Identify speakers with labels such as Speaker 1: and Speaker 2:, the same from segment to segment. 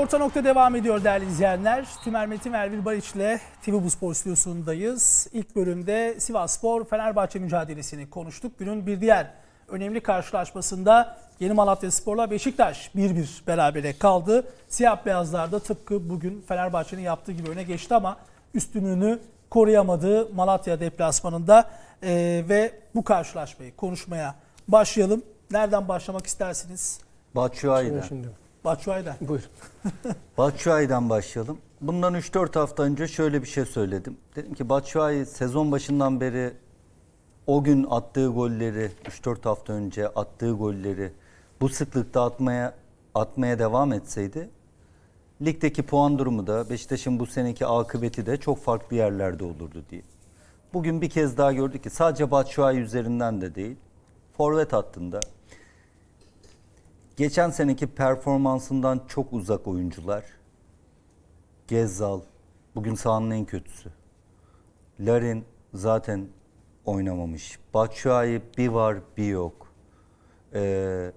Speaker 1: Orta nokta devam ediyor değerli izleyenler. Tümer Metin ve Erbil Baliç ile TV Bu Spor stüdyosundayız. İlk bölümde Sivas Spor Fenerbahçe mücadelesini konuştuk. Günün bir diğer önemli karşılaşmasında Yeni Malatya Spor'la Beşiktaş 1-1 berabere kaldı. Siyah beyazlarda tıpkı bugün Fenerbahçe'nin yaptığı gibi öne geçti ama üstünlüğünü koruyamadığı Malatya deplasmanında ee, ve bu karşılaşmayı konuşmaya başlayalım. Nereden başlamak istersiniz?
Speaker 2: Batshuayi'den.
Speaker 1: Batshuayi'den. Buyur.
Speaker 2: Batshuayi'den başlayalım. Bundan 3-4 hafta önce şöyle bir şey söyledim. Dedim ki Batshuayi sezon başından beri o gün attığı golleri, 3-4 hafta önce attığı golleri bu sıklıkta atmaya atmaya devam etseydi ligdeki puan durumu da Beşiktaş'ın bu seneki akıbeti de çok farklı yerlerde olurdu diye. Bugün bir kez daha gördük ki sadece Batshuayi üzerinden de değil, forvet hattında Geçen seneki performansından çok uzak oyuncular. Gezzal bugün sahanın en kötüsü. Larin zaten oynamamış. Batshuayi bir var bir yok. Ee,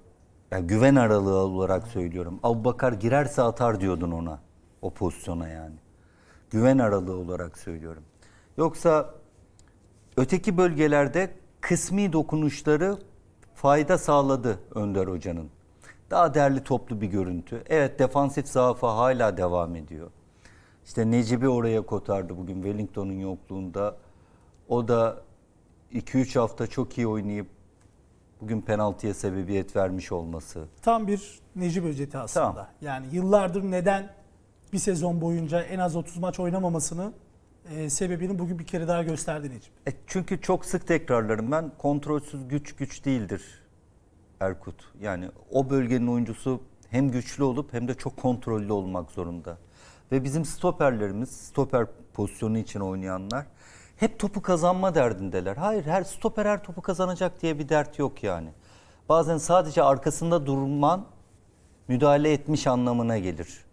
Speaker 2: yani güven aralığı olarak söylüyorum. Abubakar girerse atar diyordun ona. O pozisyona yani. Güven aralığı olarak söylüyorum. Yoksa öteki bölgelerde kısmi dokunuşları fayda sağladı Önder Hoca'nın. Daha değerli toplu bir görüntü. Evet defansif zaafa hala devam ediyor. İşte Necip'i oraya kotardı bugün Wellington'un yokluğunda. O da 2-3 hafta çok iyi oynayıp bugün penaltıya sebebiyet vermiş olması.
Speaker 1: Tam bir Necip özeti aslında. Tamam. Yani yıllardır neden bir sezon boyunca en az 30 maç oynamamasını e, sebebini bugün bir kere daha gösterdi
Speaker 2: Necip. E çünkü çok sık tekrarlarım ben kontrolsüz güç güç değildir Erkut. Yani o bölgenin oyuncusu hem güçlü olup hem de çok kontrollü olmak zorunda. Ve bizim stoperlerimiz, stoper pozisyonu için oynayanlar hep topu kazanma derdindeler. Hayır her stoper her topu kazanacak diye bir dert yok yani. Bazen sadece arkasında durman müdahale etmiş anlamına gelir.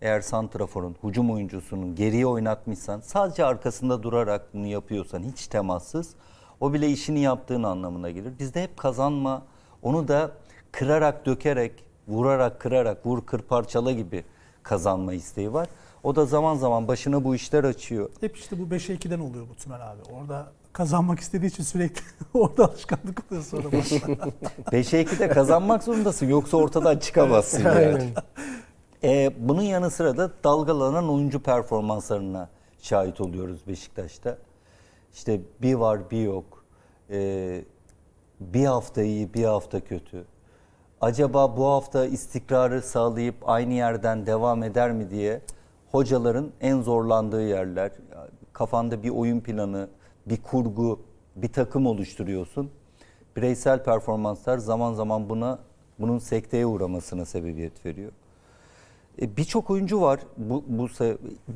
Speaker 2: Eğer santraforun, hücum oyuncusunun geriye oynatmışsan, sadece arkasında durarak bunu yapıyorsan hiç temassız, o bile işini yaptığın anlamına gelir. Bizde hep kazanma onu da kırarak, dökerek, vurarak, kırarak, vur kır parçala gibi kazanma isteği var. O da zaman zaman başına bu işler açıyor.
Speaker 1: Hep işte bu 5'e 2'den oluyor bu Tümen abi. Orada kazanmak istediği için sürekli orada alışkanlık oluyor sonra başına.
Speaker 2: 5'e 2'de kazanmak zorundasın yoksa ortadan çıkamazsın yani. ee, bunun yanı sıra da dalgalanan oyuncu performanslarına şahit oluyoruz Beşiktaş'ta. İşte bir var bir yok. Ee, bir hafta iyi bir hafta kötü. Acaba bu hafta istikrarı sağlayıp aynı yerden devam eder mi diye hocaların en zorlandığı yerler. Kafanda bir oyun planı, bir kurgu, bir takım oluşturuyorsun. Bireysel performanslar zaman zaman buna bunun sekteye uğramasına sebebiyet veriyor. E, Birçok oyuncu var. Bu, bu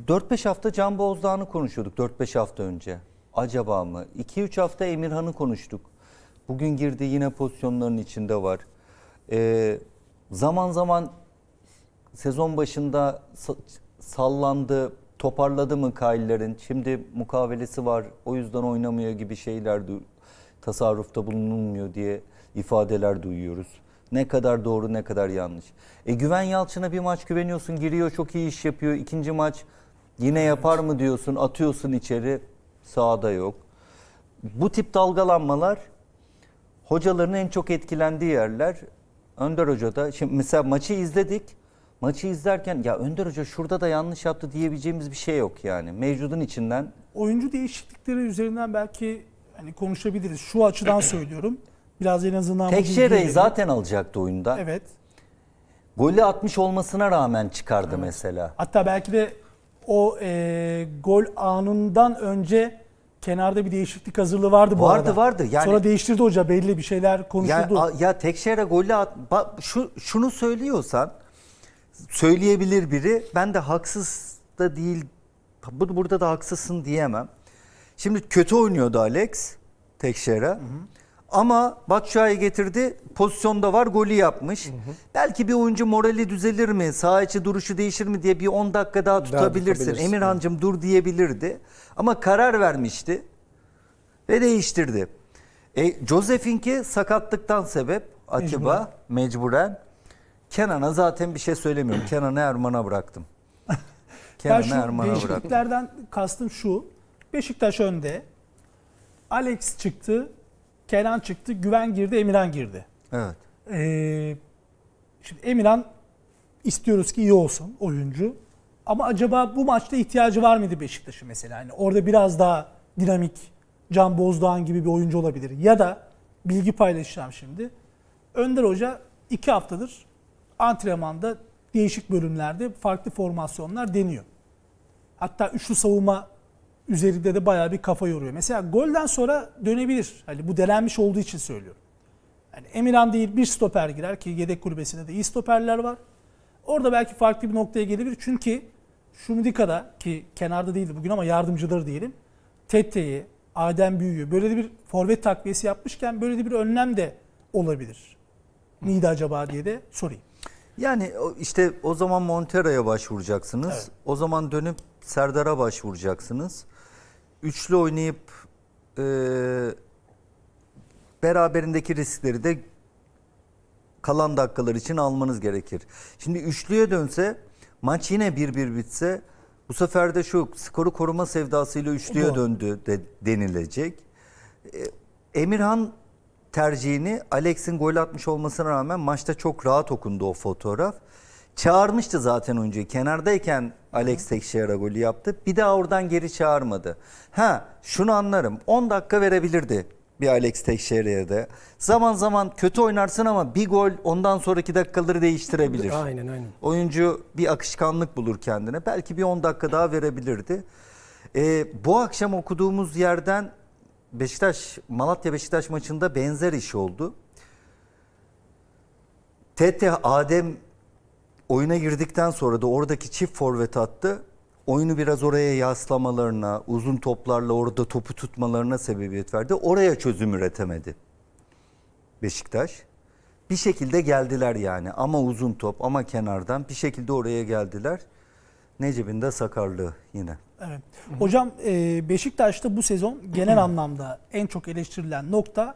Speaker 2: 4-5 hafta Can Bozdağ'ını konuşuyorduk 4-5 hafta önce. Acaba mı? 2-3 hafta Emirhan'ı konuştuk. Bugün girdi yine pozisyonların içinde var. E, zaman zaman sezon başında sallandı, toparladı mı Kyle'lerin? Şimdi mukavelesi var o yüzden oynamıyor gibi şeyler tasarrufta bulunulmuyor diye ifadeler duyuyoruz. Ne kadar doğru ne kadar yanlış. E Güven Yalçın'a bir maç güveniyorsun giriyor çok iyi iş yapıyor. İkinci maç yine yapar mı diyorsun atıyorsun içeri sağda yok. Bu tip dalgalanmalar hocaların en çok etkilendiği yerler Önder Hoca'da. Şimdi mesela maçı izledik. Maçı izlerken ya Önder Hoca şurada da yanlış yaptı diyebileceğimiz bir şey yok yani. Mevcudun içinden. Oyuncu değişiklikleri
Speaker 1: üzerinden belki hani konuşabiliriz. Şu açıdan söylüyorum. Biraz en azından... Tekşere'yi zaten
Speaker 2: alacaktı oyunda. Evet. Golü atmış olmasına rağmen çıkardı evet. mesela.
Speaker 1: Hatta belki de o e, gol anından önce
Speaker 2: kenarda bir değişiklik hazırlığı vardı bu vardı, arada. Vardı Yani, Sonra değiştirdi hoca belli bir şeyler konuşuldu. Ya, ya Tekşehir'e golle at, bak, şu, şunu söylüyorsan söyleyebilir biri ben de haksız da değil bu burada da haksızsın diyemem. Şimdi kötü oynuyordu Alex Tekşehir'e. Ama Batshuayi getirdi. Pozisyonda var golü yapmış. Hı hı. Belki bir oyuncu morali düzelir mi? Sağ içi duruşu değişir mi diye bir 10 dakika daha tutabilirsin. Emirhan'cım dur diyebilirdi. Ama karar vermişti. Ve değiştirdi. E, Josefinki sakatlıktan sebep Atiba Mecbur. mecburen. Kenan'a zaten bir şey söylemiyorum. Kenan'ı Erman'a bıraktım. Kenan'ı Erman'a bıraktım. Değişikliklerden
Speaker 1: kastım şu. Beşiktaş önde. Alex çıktı. Kenan çıktı, Güven girdi, Emirhan girdi. Evet. Ee, şimdi Emirhan istiyoruz ki iyi olsun oyuncu. Ama acaba bu maçta ihtiyacı var mıydı Beşiktaş'ın mesela? Yani orada biraz daha dinamik, Can Bozdoğan gibi bir oyuncu olabilir. Ya da bilgi paylaşacağım şimdi. Önder Hoca iki haftadır antrenmanda değişik bölümlerde farklı formasyonlar deniyor. Hatta üçlü savunma üzerinde de bayağı bir kafa yoruyor. Mesela golden sonra dönebilir. Hani bu delenmiş olduğu için söylüyorum. Yani Emirhan değil bir stoper girer ki yedek kulübesinde de iyi stoperler var. Orada belki farklı bir noktaya gelebilir. Çünkü Şumdika'da ki kenarda değildi bugün ama yardımcıları diyelim. Tette'yi, Adem Büyü'yü böyle de bir forvet takviyesi yapmışken böyle de bir önlem de olabilir. Neydi acaba diye de sorayım.
Speaker 2: Yani işte o zaman Montero'ya başvuracaksınız. Evet. O zaman dönüp Serdar'a başvuracaksınız üçlü oynayıp e, beraberindeki riskleri de kalan dakikalar için almanız gerekir. Şimdi üçlüye dönse maç yine 1-1 bitse bu sefer de şu skoru koruma sevdasıyla üçlüye Doğru. döndü de, denilecek. E, Emirhan tercihini Alex'in gol atmış olmasına rağmen maçta çok rahat okundu o fotoğraf. Çağırmıştı zaten oyuncuyu. Kenardayken Alex Teixeira golü yaptı. Bir daha oradan geri çağırmadı. Ha şunu anlarım 10 dakika verebilirdi bir Alex Teixeira'ya da. Zaman zaman kötü oynarsın ama bir gol ondan sonraki dakikaları değiştirebilir. Aynen aynen. Oyuncu bir akışkanlık bulur kendine. Belki bir 10 dakika daha verebilirdi. Ee, bu akşam okuduğumuz yerden Beşiktaş Malatya Beşiktaş maçında benzer iş oldu. Tete Adem oyuna girdikten sonra da oradaki çift forvet attı. Oyunu biraz oraya yaslamalarına, uzun toplarla orada topu tutmalarına sebebiyet verdi. Oraya çözüm üretemedi Beşiktaş. Bir şekilde geldiler yani ama uzun top ama kenardan bir şekilde oraya geldiler. Necip'in de sakarlığı yine.
Speaker 1: Evet. Hocam e, Beşiktaş'ta bu sezon genel anlamda en çok eleştirilen nokta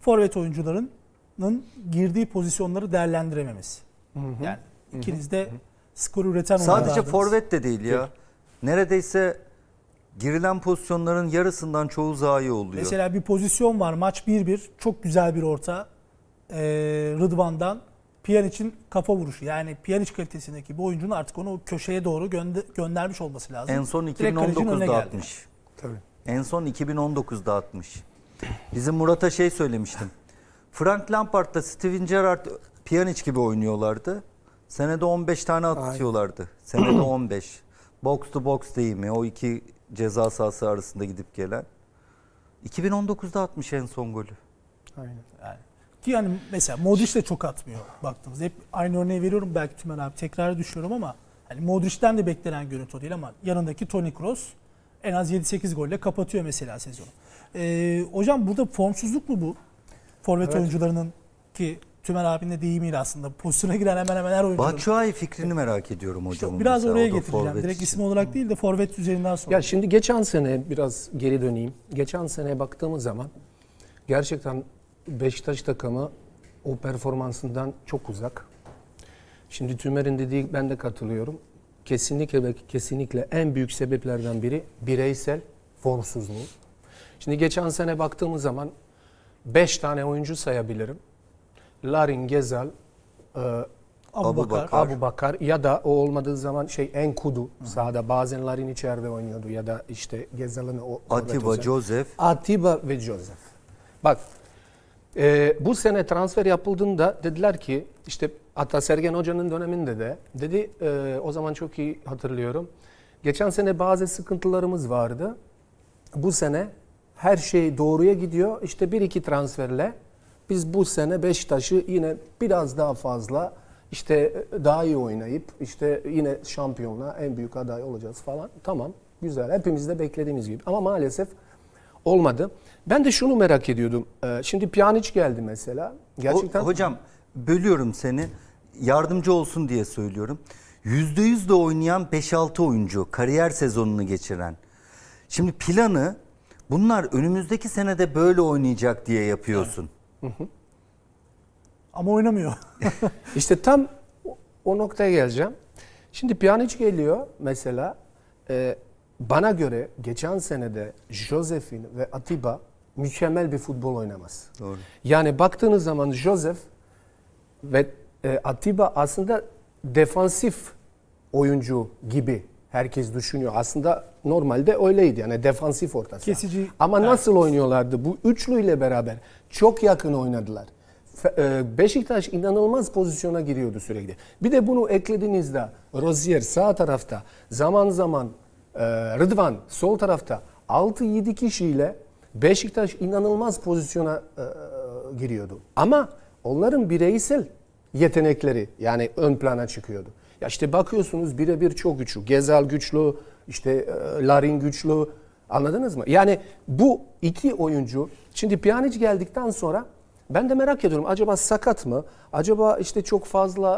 Speaker 1: forvet oyuncularının girdiği pozisyonları değerlendirememesi. Yani İkiniz de skor üreten Sadece
Speaker 2: forvet de değil ya. Neredeyse girilen pozisyonların yarısından çoğu zayi oluyor. Mesela
Speaker 1: bir pozisyon var maç 1-1 çok güzel bir orta ee, Rıdvan'dan Pjanic'in kafa vuruşu yani Pjanic kalitesindeki bir oyuncunun artık onu köşeye doğru gönder göndermiş olması lazım. En son 2019'da
Speaker 2: atmış. Tabii. En son 2019'da atmış. Bizim Murat'a şey söylemiştim. Frank Lampard'da Steven Gerrard Pjanic gibi oynuyorlardı. Senede 15 tane atıyorlardı. Aynen. Senede 15. box to box değil mi? O iki ceza sahası arasında gidip gelen. 2019'da atmış en son golü.
Speaker 1: Aynen. Yani. Ki yani mesela Modric de çok atmıyor baktığımız. Hep aynı örneği veriyorum belki Tümen abi tekrar düşüyorum ama hani Modric'ten de beklenen görüntü değil ama yanındaki Toni Kroos en az 7-8 golle kapatıyor mesela sezonu. Ee, hocam burada formsuzluk mu bu? Forvet evet. oyuncularının ki Tümer abinin de deyimiyle aslında pozisyona giren hemen hemen her oyuncu. Batshuayi
Speaker 2: fikrini merak ediyorum hocam. İşte biraz mesela, oraya
Speaker 3: getireceğim. Direkt için. isim olarak değil de forvet üzerinden sonra. Ya şimdi geçen sene biraz geri döneyim. Geçen sene baktığımız zaman gerçekten Beşiktaş takımı o performansından çok uzak. Şimdi Tümer'in dediği ben de katılıyorum. Kesinlikle ve kesinlikle en büyük sebeplerden biri bireysel formsuzluğu. Şimdi geçen sene baktığımız zaman 5 tane oyuncu sayabilirim. Larin Gezal, e, Abu, Bakar. Bakar. Abu Bakar ya da o olmadığı zaman şey Enkudu Hı. sahada bazen Larin içeride oynuyordu ya da işte Gezal'ın o Atiba Joseph. Atiba ve Joseph. Bak e, bu sene transfer yapıldığında dediler ki işte hatta Sergen Hoca'nın döneminde de dedi e, o zaman çok iyi hatırlıyorum. Geçen sene bazı sıkıntılarımız vardı. Bu sene her şey doğruya gidiyor. İşte bir iki transferle biz bu sene Beşiktaş'ı yine biraz daha fazla işte daha iyi oynayıp işte yine şampiyonla en büyük aday olacağız falan. Tamam güzel hepimiz de beklediğimiz gibi ama maalesef olmadı. Ben de şunu merak ediyordum. Ee, şimdi Pjanic geldi mesela. Gerçekten o, hocam
Speaker 2: bölüyorum seni. Yardımcı olsun diye söylüyorum. %100 de oynayan 5-6 oyuncu kariyer sezonunu geçiren. Şimdi planı bunlar önümüzdeki senede böyle oynayacak diye yapıyorsun.
Speaker 3: Hı hı. Ama oynamıyor. İşte tam o noktaya geleceğim. Şimdi Pjanic geliyor mesela. E, bana göre geçen senede Josef'in ve Atiba mükemmel bir futbol oynamaz. Doğru. Yani baktığınız zaman Josef ve e, Atiba aslında defansif oyuncu gibi herkes düşünüyor. Aslında Normalde öyleydi yani defansif orta saha. Kesici. Ama nasıl oynuyorlardı? Bu üçlüyle beraber çok yakın oynadılar. E, Beşiktaş inanılmaz pozisyona giriyordu sürekli. Bir de bunu eklediğinizde Rozier sağ tarafta, zaman zaman e, Rıdvan sol tarafta 6-7 kişiyle Beşiktaş inanılmaz pozisyona e, giriyordu. Ama onların bireysel yetenekleri yani ön plana çıkıyordu. Ya işte bakıyorsunuz birebir çok güçlü. Gezal güçlü, işte e, Larin güçlü anladınız mı? Yani bu iki oyuncu şimdi Pjanic geldikten sonra ben de merak ediyorum acaba sakat mı? Acaba işte çok fazla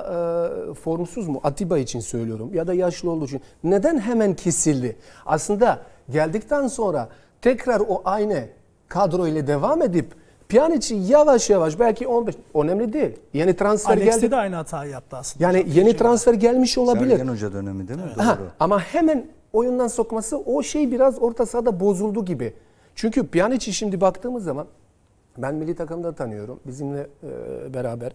Speaker 3: e, formsuz mu? Atiba için söylüyorum ya da yaşlı olduğu için. Neden hemen kesildi? Aslında geldikten sonra tekrar o aynı kadro ile devam edip Pjanic'i yavaş yavaş belki 15 önemli değil. Yeni transfer Alex'te geldi.
Speaker 1: de aynı hatayı yaptı aslında. Yani yeni transfer
Speaker 3: gelmiş olabilir. Sergen
Speaker 2: Hoca dönemi değil mi? Evet.
Speaker 3: Doğru. Ha, ama hemen oyundan sokması o şey biraz orta sahada bozuldu gibi. Çünkü Pjanic'i şimdi baktığımız zaman ben milli takımda tanıyorum. Bizimle e, beraber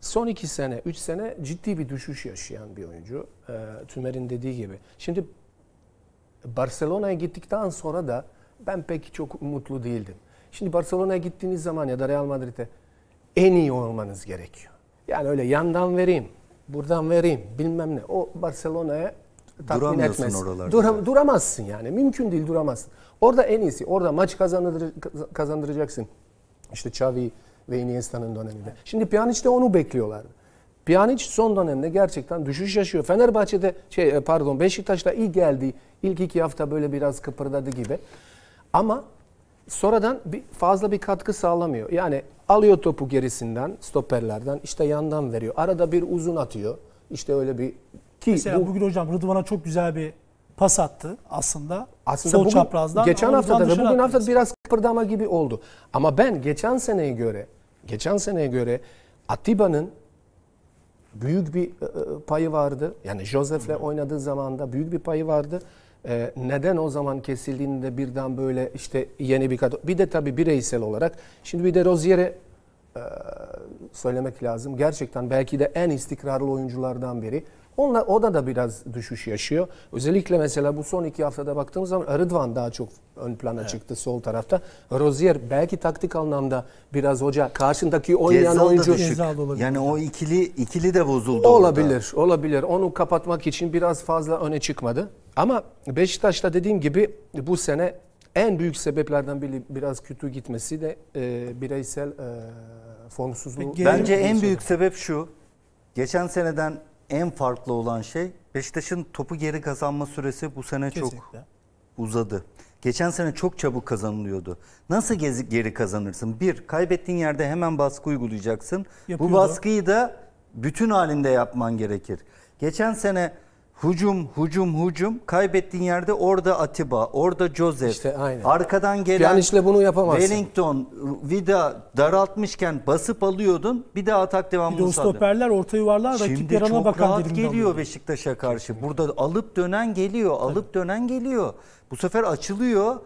Speaker 3: son iki sene, üç sene ciddi bir düşüş yaşayan bir oyuncu. E, Tümer'in dediği gibi. Şimdi Barcelona'ya gittikten sonra da ben pek çok mutlu değildim. Şimdi Barcelona'ya gittiğiniz zaman ya da Real Madrid'e en iyi olmanız gerekiyor. Yani öyle yandan vereyim, buradan vereyim bilmem ne. O Barcelona'ya tatmin etmez. oralarda. duramazsın yani. Mümkün değil duramazsın. Orada en iyisi. Orada maç kazandır, kazandıracaksın. İşte Xavi ve Iniesta'nın döneminde. Şimdi Pjanic de onu bekliyorlardı. Pjanic son dönemde gerçekten düşüş yaşıyor. Fenerbahçe'de şey e, pardon Beşiktaş'ta iyi geldi. İlk iki hafta böyle biraz kıpırdadı gibi. Ama sonradan bir, fazla bir katkı sağlamıyor. Yani alıyor topu gerisinden, stoperlerden, işte yandan veriyor. Arada bir uzun atıyor. İşte öyle bir ki Mesela bu, bugün hocam Rıdvan'a
Speaker 1: çok güzel bir pas attı aslında. Aslında bugün, çaprazdan. Geçen hafta da ve bugün attınız.
Speaker 3: hafta biraz kıpırdama gibi oldu. Ama ben geçen seneye göre geçen seneye göre Atiba'nın büyük bir e, e, payı vardı. Yani Josef'le oynadığı zaman da büyük bir payı vardı. Ee, neden o zaman kesildiğinde birden böyle işte yeni bir kadro. Bir de tabii bireysel olarak. Şimdi bir de Rozier'e e, söylemek lazım. Gerçekten belki de en istikrarlı oyunculardan biri. Onunla, o da da biraz düşüş yaşıyor. Özellikle mesela bu son iki haftada baktığımız zaman Rıdvan daha çok ön plana evet. çıktı sol tarafta. Rozier belki taktik anlamda biraz hoca karşındaki oynayan Gezal oyuncu. Düşük.
Speaker 2: Yani o ikili ikili de bozuldu. Olabilir,
Speaker 3: orada. olabilir. Onu kapatmak için biraz fazla öne çıkmadı. Ama Beşiktaş'ta dediğim gibi bu sene en büyük sebeplerden biri biraz kötü gitmesi de e, bireysel e, formsuzluğu. Bence en büyük
Speaker 2: sebep şu. Geçen seneden en farklı olan şey Beşiktaş'ın topu geri kazanma süresi bu sene Kesinlikle. çok uzadı. Geçen sene çok çabuk kazanılıyordu. Nasıl gezi, geri kazanırsın? Bir, kaybettiğin yerde hemen baskı uygulayacaksın. Yapıyordu. Bu baskıyı da bütün halinde yapman gerekir. Geçen sene Hucum, hucum, hucum. Kaybettiğin yerde orada Atiba, orada Joseph. İşte aynen. Arkadan gelen işte bunu yapamazsın. Wellington, Vida daraltmışken basıp alıyordun. Bir daha atak devamını Bir de stoperler, orta yuvarlar rakipler ana bakan rahat geliyor alıyor. Beşiktaş'a karşı. Burada alıp dönen geliyor, alıp Tabii. dönen geliyor. Bu sefer açılıyor.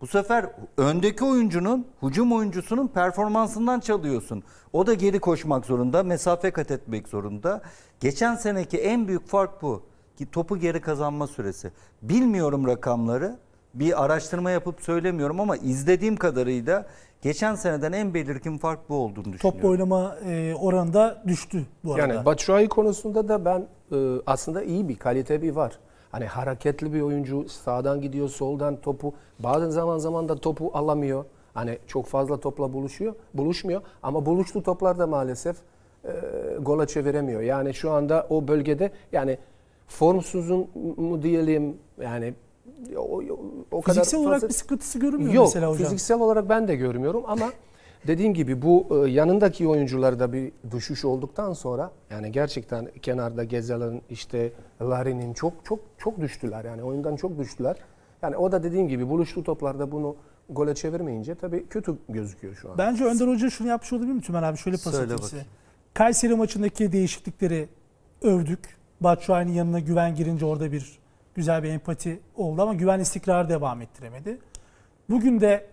Speaker 2: Bu sefer öndeki oyuncunun, hucum oyuncusunun performansından çalıyorsun. O da geri koşmak zorunda, mesafe kat etmek zorunda. Geçen seneki en büyük fark bu ki topu geri kazanma süresi. Bilmiyorum rakamları. Bir araştırma yapıp söylemiyorum ama izlediğim kadarıyla geçen seneden en belirgin fark bu olduğunu düşünüyorum. Top
Speaker 1: oynama e, oranda
Speaker 3: düştü bu arada. Yani
Speaker 2: Batshuayi konusunda da ben e, aslında iyi bir kalite bir var.
Speaker 3: Hani hareketli bir oyuncu sağdan gidiyor, soldan topu bazen zaman zaman da topu alamıyor. Hani çok fazla topla buluşuyor, buluşmuyor ama buluştu toplar da maalesef e, gola çeviremiyor. Yani şu anda o bölgede yani formsuzun mu diyelim yani o, o kadar fiziksel fazla... olarak bir
Speaker 1: sıkıntısı görünmüyor Yok, mesela hocam. Fiziksel
Speaker 3: olarak ben de görmüyorum ama dediğim gibi bu e, yanındaki oyuncularda bir düşüş olduktan sonra yani gerçekten kenarda Gezel'in işte Larin'in çok çok çok düştüler yani oyundan çok düştüler. Yani o da dediğim gibi buluştu toplarda bunu gole çevirmeyince tabii kötü gözüküyor şu an. Bence Önder Hoca şunu yapmış olabilir mi Tümen abi? Şöyle pas Söyle
Speaker 1: Kayseri maçındaki değişiklikleri övdük. Batshuayi'nin yanına güven girince orada bir güzel bir empati oldu ama güven istikrar devam ettiremedi. Bugün de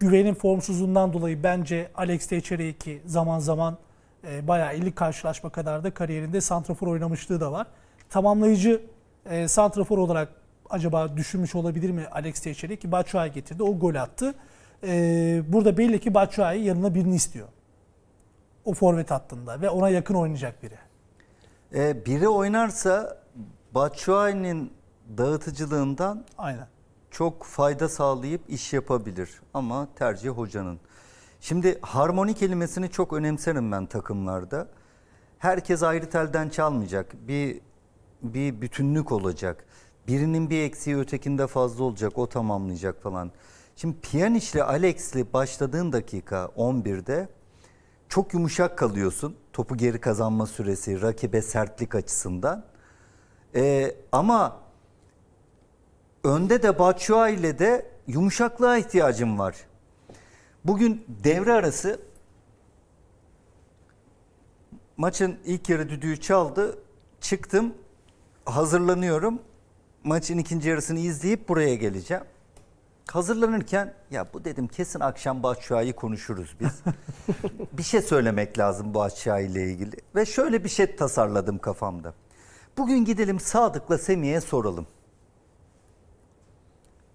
Speaker 1: güvenin formsuzluğundan dolayı bence Alex Teixeira ki zaman zaman e, bayağı 50 karşılaşma kadar da kariyerinde santrafor oynamışlığı da var. Tamamlayıcı e, santrafor olarak acaba düşünmüş olabilir mi Alex Teixeira ki Batshuayi getirdi o gol attı. E, burada belli ki Batshuayi yanına birini istiyor. O forvet hattında ve ona yakın oynayacak biri.
Speaker 2: E, biri oynarsa Batshuayi'nin dağıtıcılığından Aynen. çok fayda sağlayıp iş yapabilir. Ama tercih hocanın. Şimdi harmoni kelimesini çok önemserim ben takımlarda. Herkes ayrı telden çalmayacak. Bir bir bütünlük olacak. Birinin bir eksiği ötekinde fazla olacak. O tamamlayacak falan. Şimdi Pjanic'le Alex'li başladığın dakika 11'de çok yumuşak kalıyorsun topu geri kazanma süresi, rakibe sertlik açısından. Ee, ama önde de Batshuayi ile de yumuşaklığa ihtiyacım var. Bugün devre arası maçın ilk yarı düdüğü çaldı. Çıktım, hazırlanıyorum. Maçın ikinci yarısını izleyip buraya geleceğim hazırlanırken ya bu dedim kesin akşam Bahçuay'ı konuşuruz biz. bir şey söylemek lazım Bahçuay ile ilgili. Ve şöyle bir şey tasarladım kafamda. Bugün gidelim Sadık'la Semih'e soralım.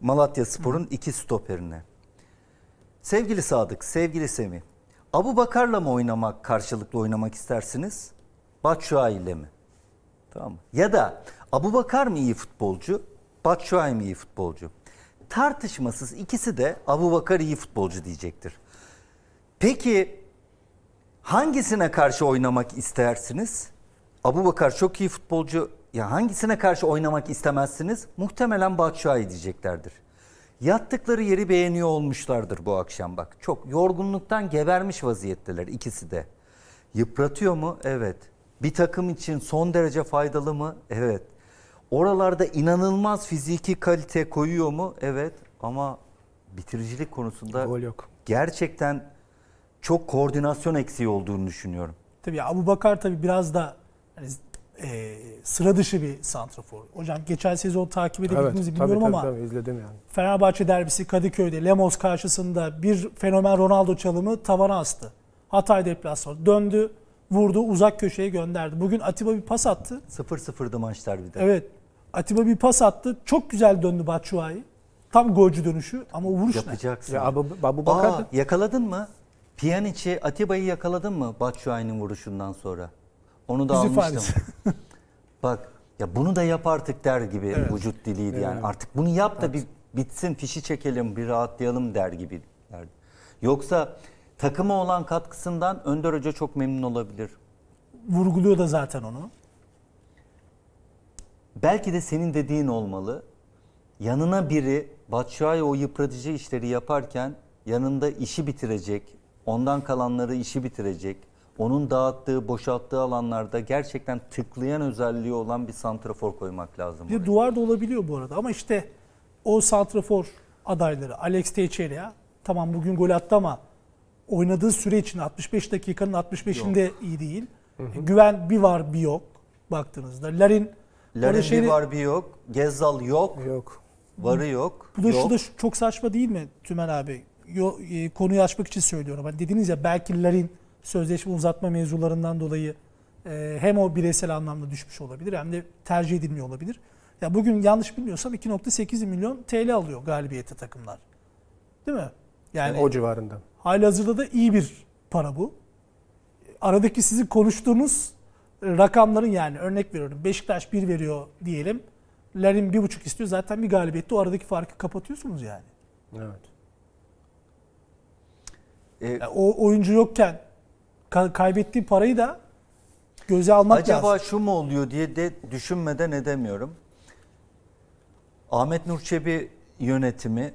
Speaker 2: Malatya Spor'un iki stoperine. Sevgili Sadık, sevgili Semih. Abu Bakar'la mı oynamak, karşılıklı oynamak istersiniz? Batshuayi ile mi? Tamam Ya da Abu Bakar mı iyi futbolcu, Batshuayi mi iyi futbolcu? tartışmasız ikisi de Abu Bakar iyi futbolcu diyecektir. Peki hangisine karşı oynamak istersiniz? Abu Bakar çok iyi futbolcu. Ya hangisine karşı oynamak istemezsiniz? Muhtemelen Batshuayi diyeceklerdir. Yattıkları yeri beğeniyor olmuşlardır bu akşam bak. Çok yorgunluktan gebermiş vaziyetteler ikisi de. Yıpratıyor mu? Evet. Bir takım için son derece faydalı mı? Evet. Oralarda inanılmaz fiziki kalite koyuyor mu? Evet ama bitiricilik konusunda gol yok. Gerçekten çok koordinasyon eksiği olduğunu düşünüyorum. Tabii Abu
Speaker 1: Bakar tabii biraz da hani, e, sıra dışı bir santrafor. Hocam geçen sezon takip edebildiniz evet, bilmiyorum tabii, ama tabii, tabii, izledim yani. Fenerbahçe derbisi Kadıköy'de Lemos karşısında bir fenomen Ronaldo çalımı tavana astı. Hatay deplasmanı döndü, vurdu, uzak köşeye gönderdi. Bugün Atiba bir pas attı. 0-0'dı maçlar bir de. Evet. Atiba bir pas attı. Çok güzel döndü Batshuayi. Tam golcü dönüşü ama vuruş
Speaker 2: Yapacaksın. ne? Ya bu Abu Aa, yakaladın mı? Pjanic'i, Atiba'yı yakaladın mı Batshuayi'nin vuruşundan sonra? Onu da Yüz almıştım. Bak ya bunu da yap artık der gibi evet. vücut diliydi evet. yani. Artık bunu yap da bir bitsin, fişi çekelim, bir rahatlayalım der gibi derdi. Yoksa takıma olan katkısından Önder Hoca çok memnun olabilir.
Speaker 1: Vurguluyor da zaten onu
Speaker 2: belki de senin dediğin olmalı. Yanına biri Batşuay'a o yıpratıcı işleri yaparken yanında işi bitirecek, ondan kalanları işi bitirecek, onun dağıttığı, boşalttığı alanlarda gerçekten tıklayan özelliği olan bir santrafor koymak lazım. Bir oraya. duvar da
Speaker 1: olabiliyor bu arada ama işte o santrafor adayları Alex Teixeira tamam bugün gol attı ama oynadığı süre için 65 dakikanın 65'inde iyi değil. Hı hı. Güven bir var bir yok baktığınızda. Larin Larin şeyde... bir var
Speaker 2: bir yok. Gezzal yok. Yok. Varı yok. Bu da yok. şu da
Speaker 1: çok saçma değil mi Tümen abi? Yo, e, konuyu açmak için söylüyorum. Hani dediniz ya belki Larin sözleşme uzatma mevzularından dolayı e, hem o bireysel anlamda düşmüş olabilir hem de tercih edilmiyor olabilir. Ya bugün yanlış bilmiyorsam 2.8 milyon TL alıyor galibiyete takımlar. Değil mi?
Speaker 3: Yani, yani o civarında.
Speaker 1: Halihazırda da iyi bir para bu. Aradaki sizin konuştuğunuz rakamların yani örnek veriyorum. Beşiktaş 1 veriyor diyelim. Lerin 1,5 istiyor. Zaten bir galibiyette o aradaki farkı kapatıyorsunuz yani.
Speaker 3: Evet.
Speaker 2: Ee, yani o oyuncu yokken kaybettiği parayı da göze almak acaba lazım. Acaba şu mu oluyor diye de düşünmeden edemiyorum. Ahmet Nurçebi yönetimi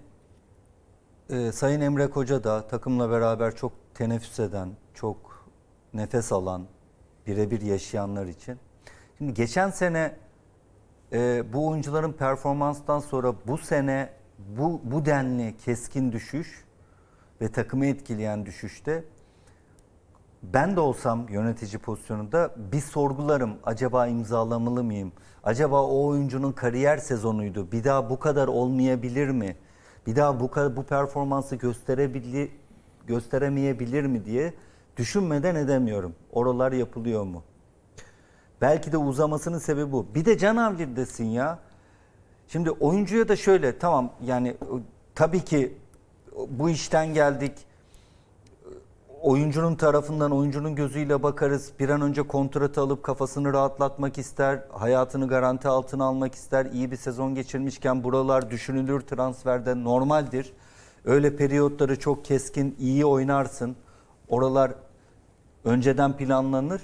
Speaker 2: e, Sayın Emre Koca da takımla beraber çok teneffüs eden, çok nefes alan, birebir yaşayanlar için. Şimdi geçen sene e, bu oyuncuların performanstan sonra bu sene bu, bu denli keskin düşüş ve takımı etkileyen düşüşte ben de olsam yönetici pozisyonunda bir sorgularım. Acaba imzalamalı mıyım? Acaba o oyuncunun kariyer sezonuydu. Bir daha bu kadar olmayabilir mi? Bir daha bu bu performansı gösterebilir gösteremeyebilir mi diye Düşünmeden edemiyorum. Oralar yapılıyor mu? Belki de uzamasının sebebi bu. Bir de can avlidesin ya. Şimdi oyuncuya da şöyle tamam yani e, tabii ki e, bu işten geldik. E, oyuncunun tarafından oyuncunun gözüyle bakarız. Bir an önce kontratı alıp kafasını rahatlatmak ister. Hayatını garanti altına almak ister. İyi bir sezon geçirmişken buralar düşünülür transferde normaldir. Öyle periyotları çok keskin iyi oynarsın. Oralar önceden planlanır.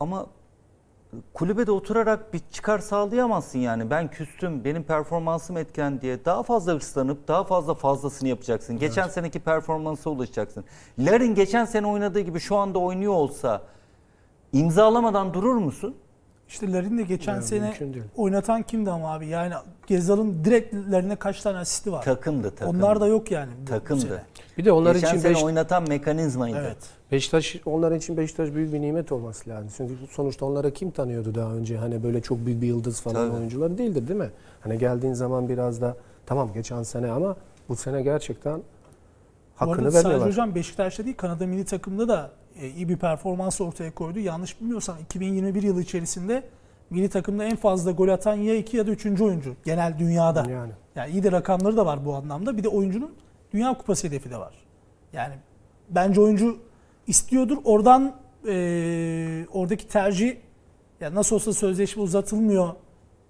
Speaker 2: Ama kulübede oturarak bir çıkar sağlayamazsın yani. Ben küstüm, benim performansım etken diye daha fazla hırslanıp daha fazla fazlasını yapacaksın. Evet. Geçen seneki performansa ulaşacaksın. Larin geçen sene oynadığı gibi şu anda oynuyor olsa imzalamadan durur musun? İşte Larin de geçen yani sene
Speaker 1: oynatan kimdi ama abi? Yani Gezal'ın direkt Larin'e kaç tane asisti var? Takımdı takım. Onlar da yok yani.
Speaker 3: Takımdı. Sene. Bir de onlar Geçen için sene beş...
Speaker 2: oynatan mekanizmaydı. Evet.
Speaker 3: Beşiktaş onlar için Beşiktaş büyük bir nimet olması lazım. Çünkü sonuçta onlara kim tanıyordu daha önce? Hani böyle çok büyük bir yıldız falan Tabii. oyuncuları değildir değil mi? Hani geldiğin zaman biraz da tamam geçen sene ama bu sene gerçekten
Speaker 2: hakkını vermiyorlar. Sadece
Speaker 1: hocam Beşiktaş'ta değil Kanada milli takımında da e, iyi bir performans ortaya koydu. Yanlış bilmiyorsam 2021 yılı içerisinde milli takımda en fazla gol atan ya 2 ya da 3. oyuncu genel dünyada. Yani. yani iyi de rakamları da var bu anlamda. Bir de oyuncunun Dünya Kupası hedefi de var. Yani bence oyuncu istiyordur. Oradan e, oradaki tercih ya nasıl olsa sözleşme uzatılmıyor.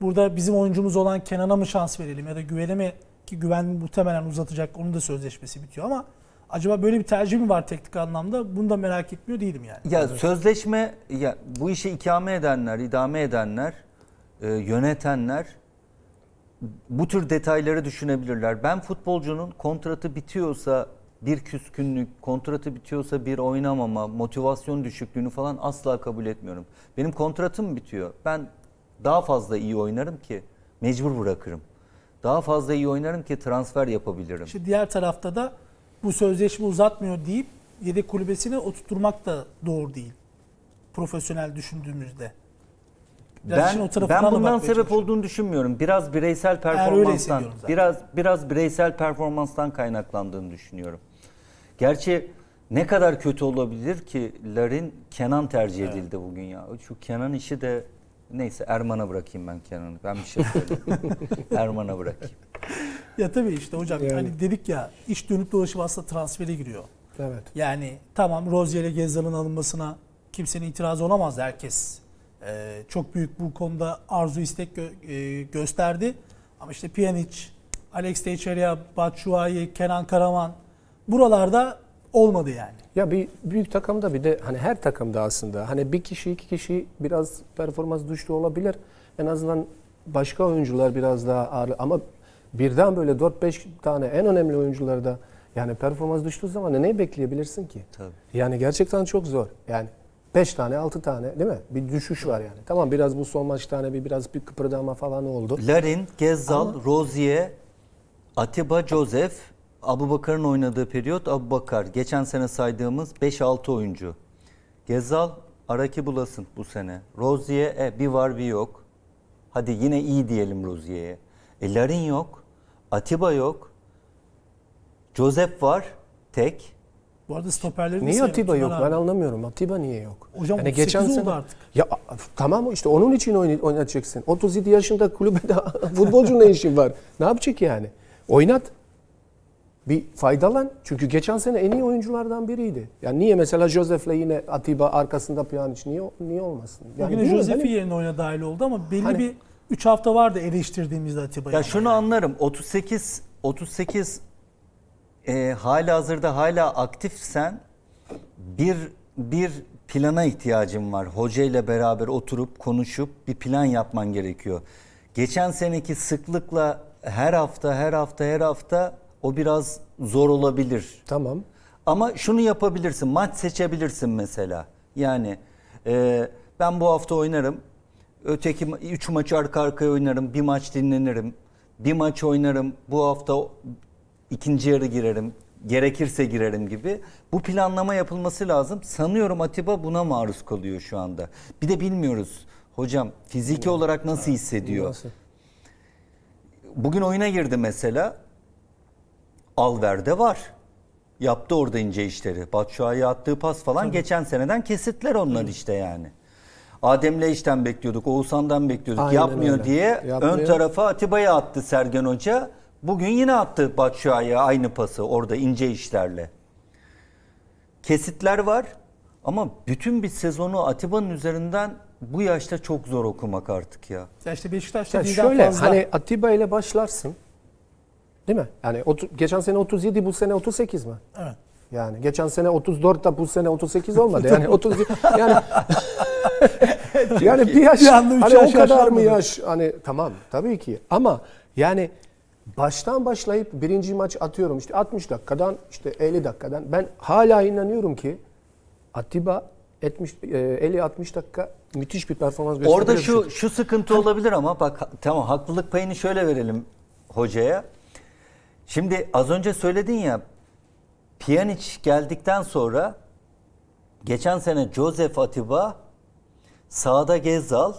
Speaker 1: Burada bizim oyuncumuz olan Kenan'a mı şans verelim ya da Güven'e mi ki Güven muhtemelen uzatacak. Onun da sözleşmesi bitiyor ama acaba böyle bir tercih mi var teknik anlamda? Bunu da merak etmiyor değilim yani. Ya
Speaker 2: sözleşme ya bu işe ikame edenler, idame edenler, e, yönetenler bu tür detayları düşünebilirler. Ben futbolcunun kontratı bitiyorsa bir küskünlük, kontratı bitiyorsa bir oynamama, motivasyon düşüklüğünü falan asla kabul etmiyorum. Benim kontratım bitiyor. Ben daha fazla iyi oynarım ki mecbur bırakırım. Daha fazla iyi oynarım ki transfer yapabilirim. İşte diğer tarafta
Speaker 1: da bu sözleşme uzatmıyor deyip yedek kulübesine oturtmak da doğru değil. Profesyonel düşündüğümüzde
Speaker 2: ben ben bundan sebep olduğunu düşünmüyorum. Biraz bireysel performanstan, biraz biraz bireysel performanstan kaynaklandığını düşünüyorum. Gerçi ne kadar kötü olabilir ki Larin Kenan tercih evet. edildi bugün ya. Şu Kenan işi de neyse Erman'a bırakayım ben Kenan'ı. Ben bir şey söyleyeyim. Erman'a bırakayım.
Speaker 1: Ya tabii işte hocam yani. hani dedik ya iş dönüp dolaşıp aslında transfere giriyor. Evet. Yani tamam Rozier'e Gezal'ın alınmasına kimsenin itirazı olamaz herkes e, çok büyük bu konuda arzu istek gö- e, gösterdi. Ama işte Pjanic, Alex Teixeira, Batshuayi, Kenan
Speaker 3: Karaman buralarda olmadı yani. Ya bir büyük takımda bir de hani her takımda aslında hani bir kişi iki kişi biraz performans düştü olabilir. En azından başka oyuncular biraz daha ağır ama birden böyle 4-5 tane en önemli oyuncularda yani performans düştüğü zaman ne bekleyebilirsin ki? Tabii. Yani gerçekten çok zor. Yani 5 tane 6 tane değil mi? Bir düşüş var yani. Tamam biraz bu son tane bir biraz bir kıpırdama falan
Speaker 2: oldu. Larin, Gezzal, Ama... Rozier, Atiba, Joseph, Abubakar'ın oynadığı periyot Abubakar. Geçen sene saydığımız 5-6 oyuncu. Gezzal, Araki bulasın bu sene. Rozier e, bir var bir yok. Hadi yine iyi diyelim Rozie'ye. E, Larin yok. Atiba yok. Joseph var tek. Bu arada stoperleri Niye Atiba yok? Abi. Ben
Speaker 3: anlamıyorum. Atiba niye yok? Hocam yani geçen sene... artık. Ya tamam işte onun için oynatacaksın. 37 yaşında kulübede futbolcu ne işin var? Ne yapacak yani? Oynat. Bir faydalan. Çünkü geçen sene en iyi oyunculardan biriydi. Yani niye mesela Josef'le yine Atiba arkasında Pjanic niye niye olmasın? Yani Bugün Josef'i hani...
Speaker 1: yerine oyuna dahil oldu ama belli hani... bir 3 hafta vardı eleştirdiğimizde Atiba'yı. Ya şunu
Speaker 2: anlarım. 38 38 e, hala hazırda hala aktifsen bir bir plana ihtiyacın var. Hoca ile beraber oturup konuşup bir plan yapman gerekiyor. Geçen seneki sıklıkla her hafta her hafta her hafta o biraz zor olabilir. Tamam. Ama şunu yapabilirsin. Maç seçebilirsin mesela. Yani e, ben bu hafta oynarım. Öteki üç maçı arka arkaya oynarım. Bir maç dinlenirim. Bir maç oynarım. Bu hafta ikinci yarı girerim, gerekirse girerim gibi bu planlama yapılması lazım. Sanıyorum Atiba buna maruz kalıyor şu anda. Bir de bilmiyoruz hocam fiziki olarak nasıl hissediyor. Bugün oyuna girdi mesela. Alverde var. Yaptı orada ince işleri. Batshuayi'ye attığı pas falan Tabii. geçen seneden kesitler onlar Hı. işte yani. Ademle işten bekliyorduk, Oğuzhan'dan bekliyorduk. Aynen Yapmıyor öyle. diye Yapmıyor. ön tarafa Atiba'ya attı Sergen Hoca. Bugün yine attı Batshuayi'ye aynı pası orada ince işlerle. Kesitler var ama bütün bir sezonu Atiba'nın üzerinden bu yaşta çok zor okumak artık ya.
Speaker 1: Ya işte Beşiktaş'ta ya
Speaker 2: şöyle fazla. hani Atiba ile başlarsın. Değil mi? Yani geçen sene 37 bu
Speaker 3: sene 38 mi? Evet. Yani geçen sene 34 da bu sene 38 olmadı. Yani 30 yani yani bir yaş bir hani o kadar mı yaş hani tamam tabii ki ama yani baştan başlayıp birinci maç atıyorum işte 60 dakikadan işte 50 dakikadan ben hala inanıyorum ki Atiba 70 50 60 dakika müthiş bir performans gösteriyor. Orada şu
Speaker 2: şu sıkıntı olabilir ama bak tamam haklılık payını şöyle verelim hocaya. Şimdi az önce söyledin ya Pjanic geldikten sonra geçen sene Joseph Atiba sağda Gezal,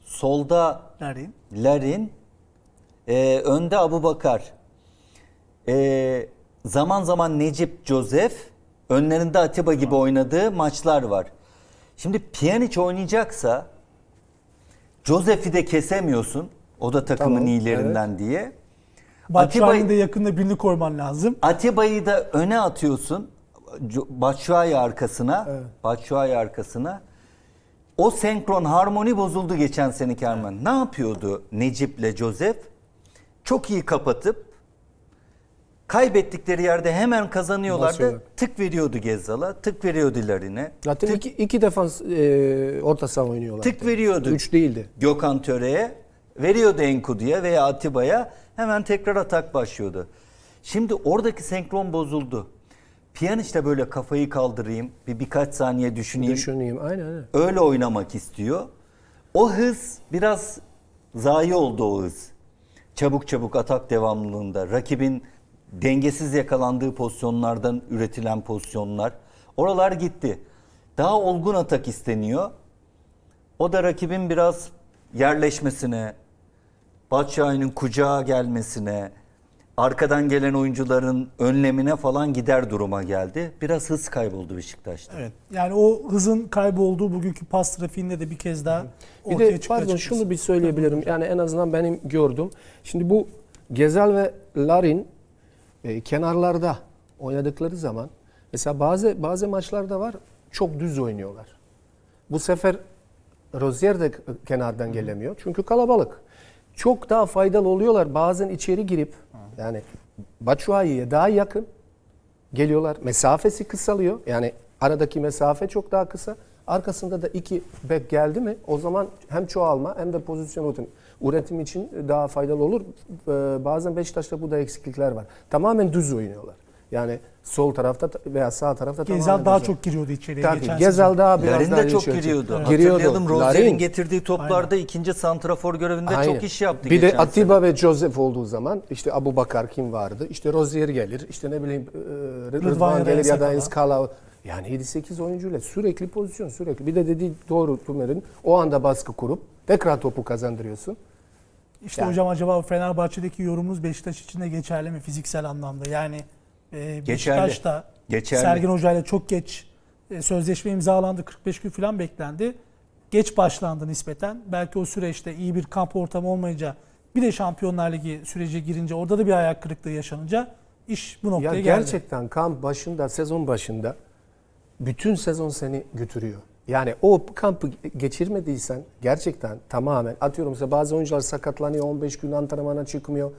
Speaker 2: solda Larin, Larin e, önde Abu Bakar, e, zaman zaman Necip, Josef, önlerinde Atiba gibi oynadığı maçlar var. Şimdi Pjanic oynayacaksa Josef'i de kesemiyorsun. O da takımın tamam, iyilerinden evet. diye. Batşuay'ı da
Speaker 1: yakında birini koyman lazım.
Speaker 2: Atiba'yı da öne atıyorsun. Batşuay arkasına. Evet. Batşuay arkasına. O senkron harmoni bozuldu geçen seneki Erman. Evet. Ne yapıyordu Necip'le Joseph? çok iyi kapatıp kaybettikleri yerde hemen kazanıyorlardı. Tık veriyordu Gezzal'a, tık veriyordu ilerine. Zaten tık, iki, iki
Speaker 3: defans e, orta saha oynuyorlar. Tık
Speaker 2: veriyordu. Üç değildi. Gökhan Töre'ye, veriyordu Enkudu'ya veya Atiba'ya. Hemen tekrar atak başlıyordu. Şimdi oradaki senkron bozuldu. Piyaniş de böyle kafayı kaldırayım, bir birkaç saniye düşüneyim. Düşüneyim, aynen. aynen. Öyle oynamak istiyor. O hız biraz zayi oldu o hız çabuk çabuk atak devamlılığında rakibin dengesiz yakalandığı pozisyonlardan üretilen pozisyonlar oralar gitti. Daha olgun atak isteniyor. O da rakibin biraz yerleşmesine, Batşahin'in kucağa gelmesine, arkadan gelen oyuncuların önlemine falan gider duruma geldi. Biraz hız kayboldu Beşiktaş'ta. Evet.
Speaker 1: Yani o hızın
Speaker 3: kaybolduğu bugünkü pas trafiğinde de bir kez daha bir ortaya de, Pardon açıkçası. şunu bir söyleyebilirim. Yani en azından benim gördüm. Şimdi bu Gezel ve Larin e, kenarlarda oynadıkları zaman mesela bazı bazı maçlarda var çok düz oynuyorlar. Bu sefer Rozier de kenardan gelemiyor. Çünkü kalabalık çok daha faydalı oluyorlar. Bazen içeri girip yani Batshuayi'ye daha yakın geliyorlar. Mesafesi kısalıyor. Yani aradaki mesafe çok daha kısa. Arkasında da iki bek geldi mi o zaman hem çoğalma hem de pozisyon üretim için daha faydalı olur. Ee, bazen Beşiktaş'ta bu da eksiklikler var. Tamamen düz oynuyorlar. Yani sol tarafta veya sağ tarafta Gezal tamamen daha çok giriyordu içeriye Tabii, geçen Gezal sezon. daha biraz Larin daha de çok giriyordu giriyordu. Evet. Hatırlayalım Rozier'in
Speaker 2: getirdiği toplarda Aynen. ikinci santrafor görevinde Aynen. çok iş yaptı. Bir de Atiba
Speaker 3: sene. ve Joseph olduğu zaman işte Abu Bakar kim vardı? İşte Rozier gelir. işte ne bileyim e, Rıdvan, gelir ya da Enzkala. Yani 7-8 ile sürekli pozisyon sürekli. Bir de dediği doğru Tümer'in o anda baskı kurup tekrar topu kazandırıyorsun.
Speaker 1: İşte yani. hocam acaba Fenerbahçe'deki yorumunuz Beşiktaş için de geçerli mi fiziksel anlamda? Yani ee, Geçerli. Beşiktaş'ta Geçerli. Sergin Hoca ile çok geç e, sözleşme imzalandı. 45 gün falan beklendi. Geç başlandı nispeten. Belki o süreçte iyi bir kamp ortamı olmayınca bir de Şampiyonlar Ligi sürece girince orada da bir ayak kırıklığı yaşanınca iş bu noktaya ya geldi.
Speaker 3: Gerçekten kamp başında, sezon başında bütün sezon seni götürüyor. Yani o kampı geçirmediysen gerçekten tamamen atıyorum mesela bazı oyuncular sakatlanıyor 15 gün antrenmana çıkmıyor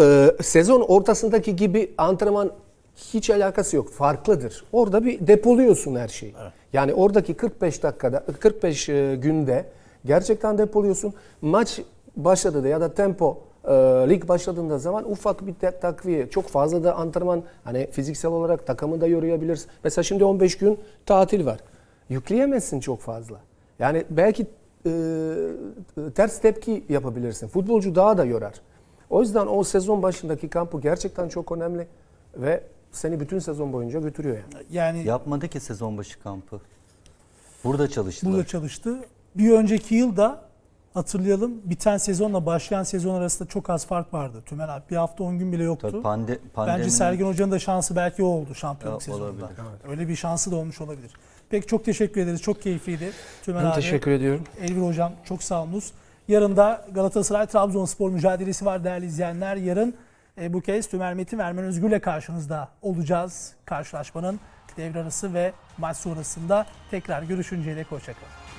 Speaker 3: e, sezon ortasındaki gibi antrenman hiç alakası yok. Farklıdır. Orada bir depoluyorsun her şeyi. Evet. Yani oradaki 45 dakikada 45 e, günde gerçekten depoluyorsun. Maç başladı da ya da tempo e, lig başladığında zaman ufak bir takviye. Çok fazla da antrenman hani fiziksel olarak takımı da yoruyabilirsin. Mesela şimdi 15 gün tatil var. Yükleyemezsin çok fazla. Yani belki e, e ters tepki yapabilirsin. Futbolcu daha da yorar. O yüzden o sezon başındaki kampı gerçekten çok önemli ve seni bütün sezon boyunca götürüyor yani.
Speaker 2: Yani Yapmadı ki sezon başı kampı. Burada çalıştı.
Speaker 1: burada çalıştı. Bir önceki yılda hatırlayalım biten sezonla başlayan sezon arasında çok az fark vardı. Tümen abi bir hafta 10 gün bile yoktu. Tabii pande, pandeminin... Bence Sergin Hoca'nın da şansı belki o oldu şampiyonluk Ya, olabilir. Öyle bir şansı da olmuş olabilir. Peki çok teşekkür ederiz. Çok keyifliydi. Tümen Ben abi. teşekkür ediyorum. Elvir Hocam çok sağ olunuz. Yarın da Galatasaray-Trabzonspor mücadelesi var değerli izleyenler. Yarın e, bu kez Tümer Metin ve Ermen Özgür'le karşınızda olacağız. Karşılaşmanın devre arası ve maç sonrasında tekrar görüşünceye dek hoşçakalın.